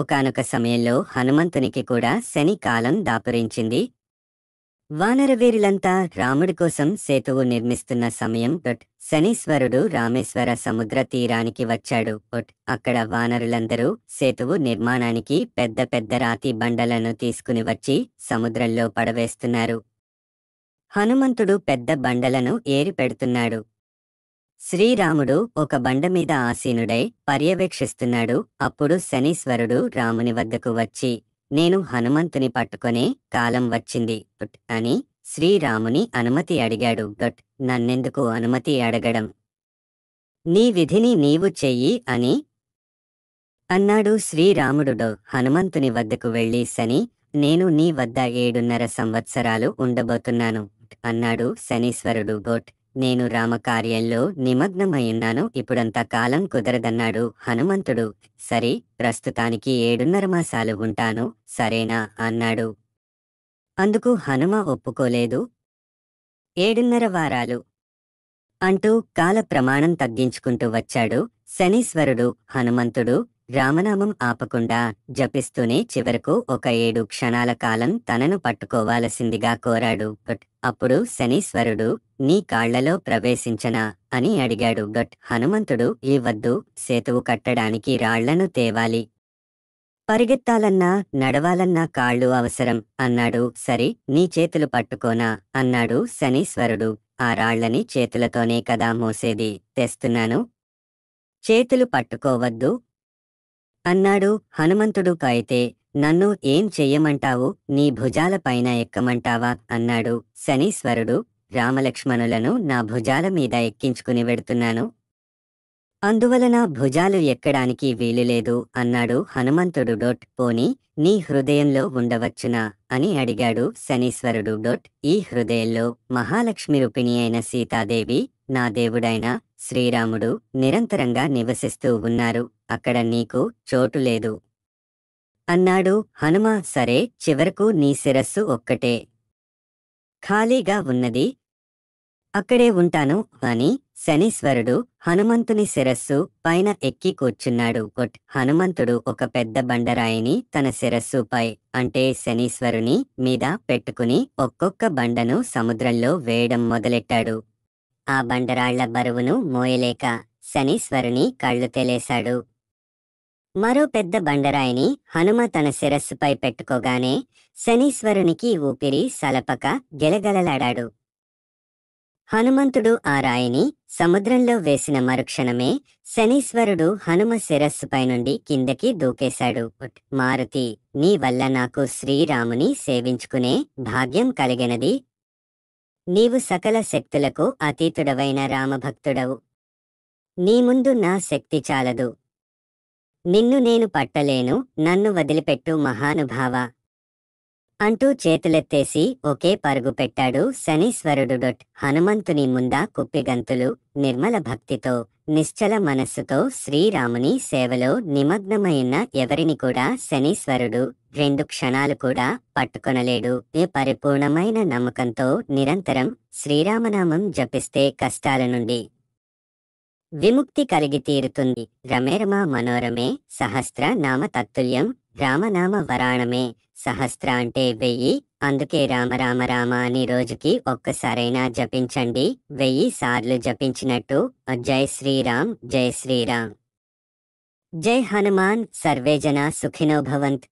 ఒకనొక సమయంలో హనుమంతునికి కూడా శని కాలం దాపురించింది వానరవీరులంతా రాముడి కోసం సేతువు నిర్మిస్తున్న సమయం పొట్ శనీశ్వరుడు రామేశ్వర సముద్ర తీరానికి వచ్చాడు పొట్ అక్కడ వానరులందరూ సేతువు నిర్మాణానికి పెద్ద పెద్ద రాతి బండలను తీసుకుని వచ్చి సముద్రంలో పడవేస్తున్నారు హనుమంతుడు పెద్ద బండలను ఏరి పెడుతున్నాడు శ్రీరాముడు ఒక బండ మీద ఆసీనుడై పర్యవేక్షిస్తున్నాడు అప్పుడు శనీశ్వరుడు రాముని వద్దకు వచ్చి నేను హనుమంతుని పట్టుకునే కాలం వచ్చింది అని శ్రీరాముని అనుమతి అడిగాడు గట్ నన్నెందుకు అనుమతి అడగడం నీ విధిని నీవు చెయ్యి అని అన్నాడు శ్రీరాముడు హనుమంతుని వద్దకు వెళ్ళి శని నేను నీ వద్ద ఏడున్నర సంవత్సరాలు ఉండబోతున్నాను అన్నాడు శనీశ్వరుడు గోట్ నేను రామకార్యంలో నిమగ్నమయ్యున్నాను ఇప్పుడంతా కాలం కుదరదన్నాడు హనుమంతుడు సరే ప్రస్తుతానికి ఏడున్నర మాసాలు ఉంటాను సరేనా అన్నాడు అందుకు హనుమ ఒప్పుకోలేదు ఏడున్నర వారాలు అంటూ కాల ప్రమాణం తగ్గించుకుంటూ వచ్చాడు శనీశ్వరుడు హనుమంతుడు రామనామం ఆపకుండా జపిస్తూనే చివరకు ఒక ఏడు క్షణాల కాలం తనను పట్టుకోవాల్సిందిగా కోరాడు అప్పుడు శనీశ్వరుడు నీ కాళ్లలో ప్రవేశించనా అని అడిగాడు గట్ హనుమంతుడు ఈ వద్దు సేతువు కట్టడానికి రాళ్లను తేవాలి పరిగెత్తాలన్నా నడవాలన్నా కాళ్ళు అవసరం అన్నాడు సరి నీ చేతులు పట్టుకోనా అన్నాడు శనీశ్వరుడు ఆ రాళ్లని చేతులతోనే కదా మోసేది తెస్తున్నాను చేతులు పట్టుకోవద్దు అన్నాడు హనుమంతుడు కాయితే నన్ను ఏం చెయ్యమంటావు నీ భుజాలపైన ఎక్కమంటావా అన్నాడు శనీశ్వరుడు రామలక్ష్మణులను నా భుజాల మీద ఎక్కించుకుని వెడుతున్నాను అందువలన భుజాలు ఎక్కడానికి వీలులేదు అన్నాడు హనుమంతుడు డోట్ పోని నీ హృదయంలో ఉండవచ్చునా అని అడిగాడు శనీశ్వరుడు డోట్ ఈ హృదయంలో మహాలక్ష్మి రూపిణి అయిన సీతాదేవి నా దేవుడైన శ్రీరాముడు నిరంతరంగా నివసిస్తూ ఉన్నారు అక్కడ నీకు చోటు లేదు అన్నాడు హనుమ సరే చివరకు నీ శిరస్సు ఒక్కటే ఖాళీగా ఉన్నది అక్కడే ఉంటాను అని శనీశ్వరుడు హనుమంతుని శిరస్సు పైన ఎక్కి కూర్చున్నాడు కొట్ హనుమంతుడు ఒక పెద్ద బండరాయిని తన శిరస్సుపై అంటే శనీశ్వరుని మీద పెట్టుకుని ఒక్కొక్క బండను సముద్రంలో వేయడం మొదలెట్టాడు ఆ బండరాళ్ల బరువును మోయలేక శనీశ్వరుని కళ్ళు తెలేశాడు మరో పెద్ద బండరాయిని హనుమ తన శిరస్సుపై పెట్టుకోగానే శనీశ్వరునికి ఊపిరి సలపక గెలగలలాడాడు హనుమంతుడు ఆ రాయిని సముద్రంలో వేసిన మరుక్షణమే శనీశ్వరుడు హనుమ శిరస్సుపై నుండి కిందకి దూకేశాడు మారుతి నీ వల్ల నాకు శ్రీరాముని సేవించుకునే భాగ్యం కలిగినది నీవు సకల శక్తులకు అతీతుడవైన రామభక్తుడవు నీ ముందు నా శక్తి చాలదు నిన్ను నేను పట్టలేను నన్ను వదిలిపెట్టు మహానుభావ అంటూ చేతులెత్తేసి ఒకే పరుగు పెట్టాడు శనీశ్వరుడు డొట్ హనుమంతుని ముందా కుప్పిగంతులు నిర్మల భక్తితో నిశ్చల మనస్సుతో శ్రీరాముని సేవలో నిమగ్నమైన ఎవరిని కూడా శనీశ్వరుడు రెండు క్షణాలు కూడా పట్టుకొనలేడు ఈ పరిపూర్ణమైన నమ్మకంతో నిరంతరం శ్రీరామనామం జపిస్తే కష్టాల నుండి విముక్తి కలిగి తీరుతుంది రమేరమ మనోరమే సహస్ర నామ రామనామ వరాణమే సహస్ర అంటే వెయ్యి అందుకే రామ రామ రామ అని రోజుకి ఒక్కసారైనా జపించండి వెయ్యి సార్లు జపించినట్టు జై శ్రీరామ్ జై శ్రీరామ్ జై హనుమాన్ సర్వేజన సుఖినో భవంత్